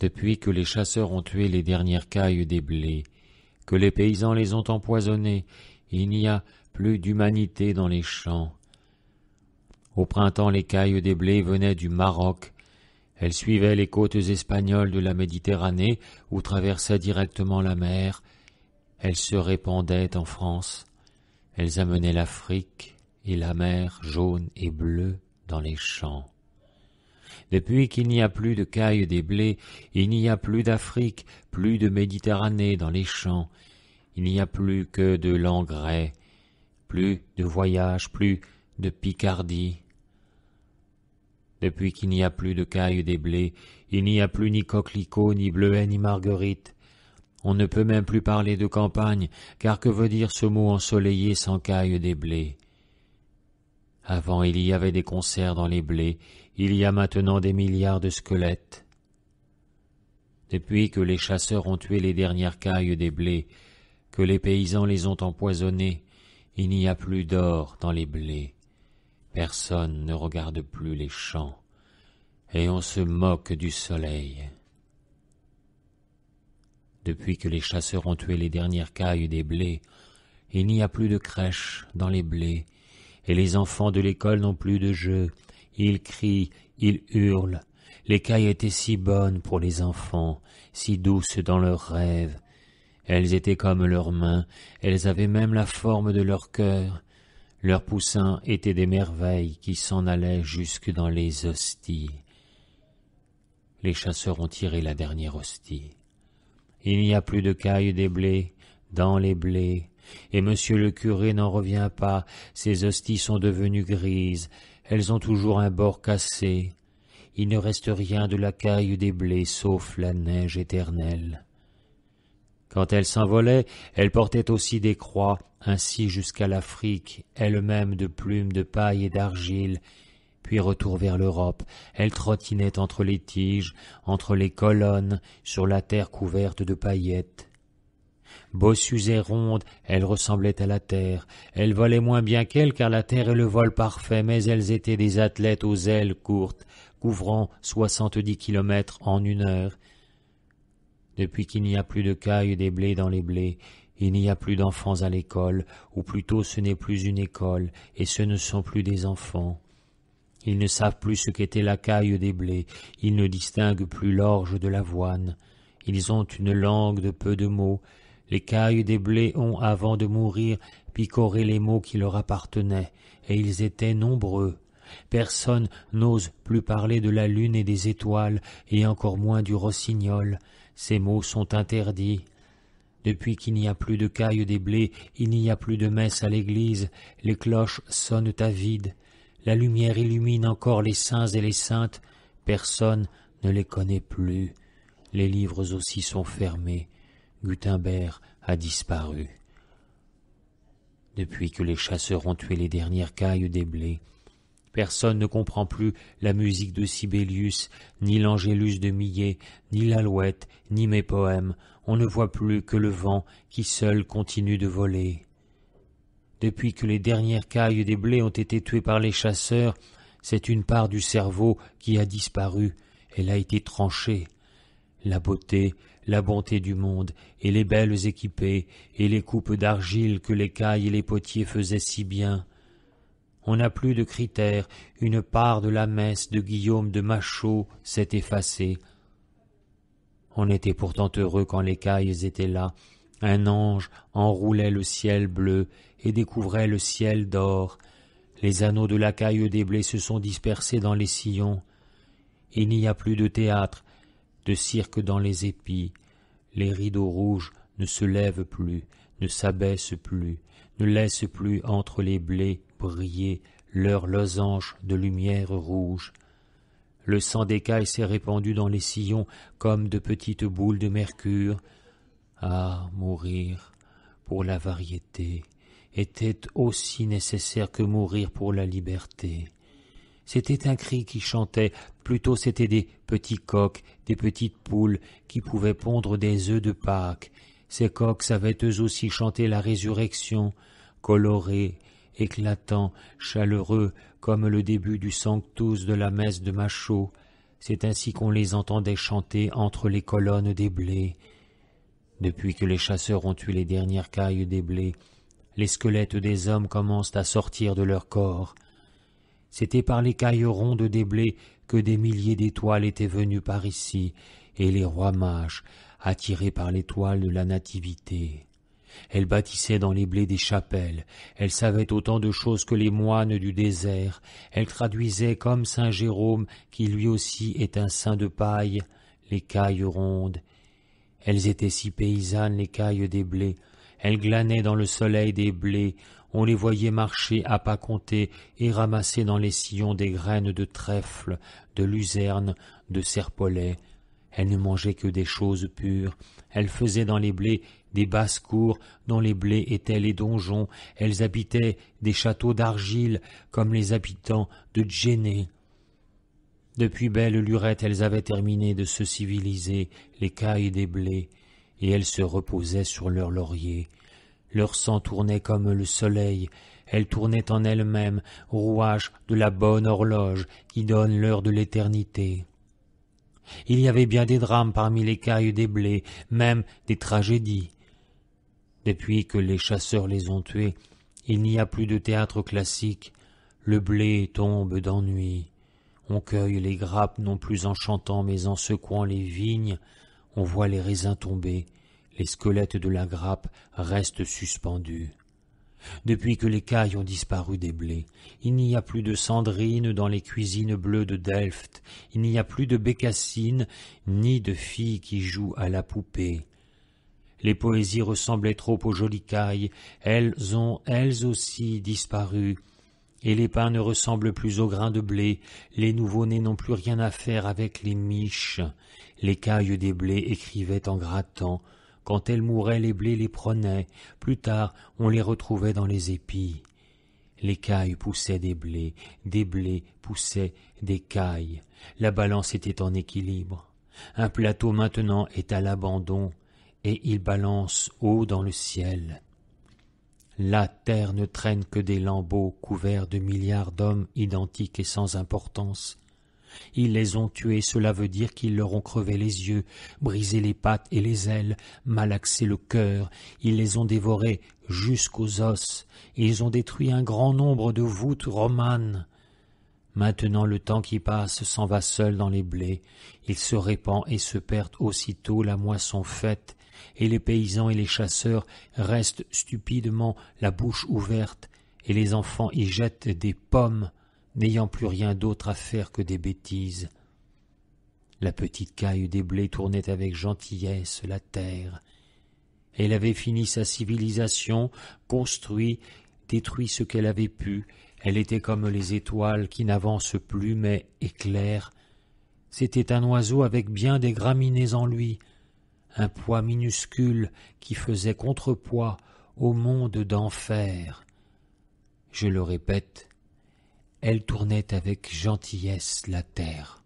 depuis que les chasseurs ont tué les dernières cailles des blés, que les paysans les ont empoisonnées, il n'y a plus d'humanité dans les champs. Au printemps les cailles des blés venaient du Maroc, elles suivaient les côtes espagnoles de la Méditerranée ou traversaient directement la mer, elles se répandaient en France, elles amenaient l'Afrique et la mer jaune et bleue dans les champs. Depuis qu'il n'y a plus de caille des blés, il n'y a plus d'Afrique, plus de Méditerranée dans les champs, il n'y a plus que de l'engrais, plus de voyages, plus de Picardie. Depuis qu'il n'y a plus de caille des blés, il n'y a plus ni coquelicot, ni bleuet, ni marguerite. On ne peut même plus parler de campagne, car que veut dire ce mot ensoleillé sans caille des blés? Avant il y avait des concerts dans les blés, il y a maintenant des milliards de squelettes. Depuis que les chasseurs ont tué les dernières cailles des blés, que les paysans les ont empoisonnés, il n'y a plus d'or dans les blés. Personne ne regarde plus les champs, et on se moque du soleil. Depuis que les chasseurs ont tué les dernières cailles des blés, il n'y a plus de crèches dans les blés, et les enfants de l'école n'ont plus de jeu. Ils crient, ils hurlent. Les cailles étaient si bonnes pour les enfants, si douces dans leurs rêves. Elles étaient comme leurs mains, elles avaient même la forme de leur cœur. Leurs poussins étaient des merveilles qui s'en allaient jusque dans les hosties. Les chasseurs ont tiré la dernière hostie. Il n'y a plus de cailles des blés, dans les blés, et monsieur le curé n'en revient pas, ses hosties sont devenues grises, elles ont toujours un bord cassé. Il ne reste rien de la caille des blés sauf la neige éternelle. Quand elle s'envolait, elle portait aussi des croix, ainsi jusqu'à l'Afrique, elle-même de plumes de paille et d'argile, puis retour vers l'Europe. Elle trottinait entre les tiges, entre les colonnes, sur la terre couverte de paillettes bossues et rondes elles ressemblaient à la terre. elles volaient moins bien qu'elles car la terre est le vol parfait, mais elles étaient des athlètes aux ailes courtes, couvrant soixante-dix kilomètres en une heure. Depuis qu'il n'y a plus de caille des blés dans les blés, il n'y a plus d'enfants à l'école, ou plutôt ce n'est plus une école, et ce ne sont plus des enfants. Ils ne savent plus ce qu'était la caille des blés, ils ne distinguent plus l'orge de l'avoine. Ils ont une langue de peu de mots, les cailles des blés ont, avant de mourir, picoré les mots qui leur appartenaient, et ils étaient nombreux. Personne n'ose plus parler de la lune et des étoiles, et encore moins du rossignol. Ces mots sont interdits. Depuis qu'il n'y a plus de cailles des blés, il n'y a plus de messe à l'église, les cloches sonnent à vide, la lumière illumine encore les saints et les saintes, personne ne les connaît plus, les livres aussi sont fermés, Gutenberg a disparu. Depuis que les chasseurs ont tué les dernières cailles des blés, personne ne comprend plus la musique de Sibelius, ni l'Angélus de Millet, ni l'Alouette, ni mes poèmes, on ne voit plus que le vent qui seul continue de voler. Depuis que les dernières cailles des blés ont été tuées par les chasseurs, c'est une part du cerveau qui a disparu, elle a été tranchée la beauté, la bonté du monde, et les belles équipées, et les coupes d'argile que les cailles et les potiers faisaient si bien. On n'a plus de critères, une part de la messe de Guillaume de Machaut s'est effacée. On était pourtant heureux quand les cailles étaient là. Un ange enroulait le ciel bleu et découvrait le ciel d'or. Les anneaux de la caille des blés se sont dispersés dans les sillons. Il n'y a plus de théâtre, de cirque dans les épis. Les rideaux rouges ne se lèvent plus, ne s'abaissent plus, ne laissent plus entre les blés briller leurs losanges de lumière rouge. Le sang d'écaille s'est répandu dans les sillons comme de petites boules de mercure. Ah, mourir pour la variété était aussi nécessaire que mourir pour la liberté. C'était un cri qui chantait, plutôt c'étaient des petits coqs, des petites poules qui pouvaient pondre des œufs de Pâques. Ces coqs savaient eux aussi chanter la résurrection, colorés, éclatants, chaleureux, comme le début du Sanctus de la messe de Machaut. C'est ainsi qu'on les entendait chanter entre les colonnes des blés. Depuis que les chasseurs ont tué les dernières cailles des blés, les squelettes des hommes commencent à sortir de leur corps. C'était par les cailles rondes des blés que des milliers d'étoiles étaient venues par ici, et les rois mâches, attirés par l'étoile de la nativité. Elles bâtissaient dans les blés des chapelles, elles savaient autant de choses que les moines du désert, elles traduisaient comme saint Jérôme, qui lui aussi est un saint de paille, les cailles rondes. Elles étaient si paysannes, les cailles des blés, elles glanaient dans le soleil des blés, on les voyait marcher à pas comptés et ramasser dans les sillons des graines de trèfle, de luzerne, de serpolet. Elles ne mangeaient que des choses pures. Elles faisaient dans les blés des basses-cours dont les blés étaient les donjons. Elles habitaient des châteaux d'argile comme les habitants de Djéné. Depuis belle lurette, elles avaient terminé de se civiliser les cailles des blés et elles se reposaient sur leur laurier. Leur sang tournait comme le soleil, elles tournaient en elles-mêmes, rouage de la bonne horloge qui donne l'heure de l'éternité. Il y avait bien des drames parmi les cailles des blés, même des tragédies. Depuis que les chasseurs les ont tués, il n'y a plus de théâtre classique. Le blé tombe d'ennui. On cueille les grappes non plus en chantant mais en secouant les vignes on voit les raisins tomber, les squelettes de la grappe restent suspendus. Depuis que les cailles ont disparu des blés, il n'y a plus de cendrines dans les cuisines bleues de Delft, il n'y a plus de bécassines, ni de filles qui jouent à la poupée. Les poésies ressemblaient trop aux jolies cailles, elles ont, elles aussi, disparu, et les pains ne ressemblent plus aux grains de blé, les nouveau-nés n'ont plus rien à faire avec les miches. cailles des blés écrivaient en grattant. Quand elles mouraient, les blés les prenaient. Plus tard, on les retrouvait dans les épis. cailles poussaient des blés, des blés poussaient des cailles. La balance était en équilibre. Un plateau maintenant est à l'abandon, et il balance haut dans le ciel. La terre ne traîne que des lambeaux couverts de milliards d'hommes identiques et sans importance. Ils les ont tués, cela veut dire qu'ils leur ont crevé les yeux, brisé les pattes et les ailes, malaxé le cœur, ils les ont dévorés jusqu'aux os, ils ont détruit un grand nombre de voûtes romanes. Maintenant le temps qui passe s'en va seul dans les blés, il se répand et se perd aussitôt la moisson faite, et les paysans et les chasseurs restent stupidement la bouche ouverte, et les enfants y jettent des pommes, n'ayant plus rien d'autre à faire que des bêtises. La petite caille des blés tournait avec gentillesse la terre. Elle avait fini sa civilisation, construit, détruit ce qu'elle avait pu, elle était comme les étoiles qui n'avancent plus mais éclairent. C'était un oiseau avec bien des graminées en lui, un poids minuscule qui faisait contrepoids au monde d'enfer. Je le répète, elle tournait avec gentillesse la terre.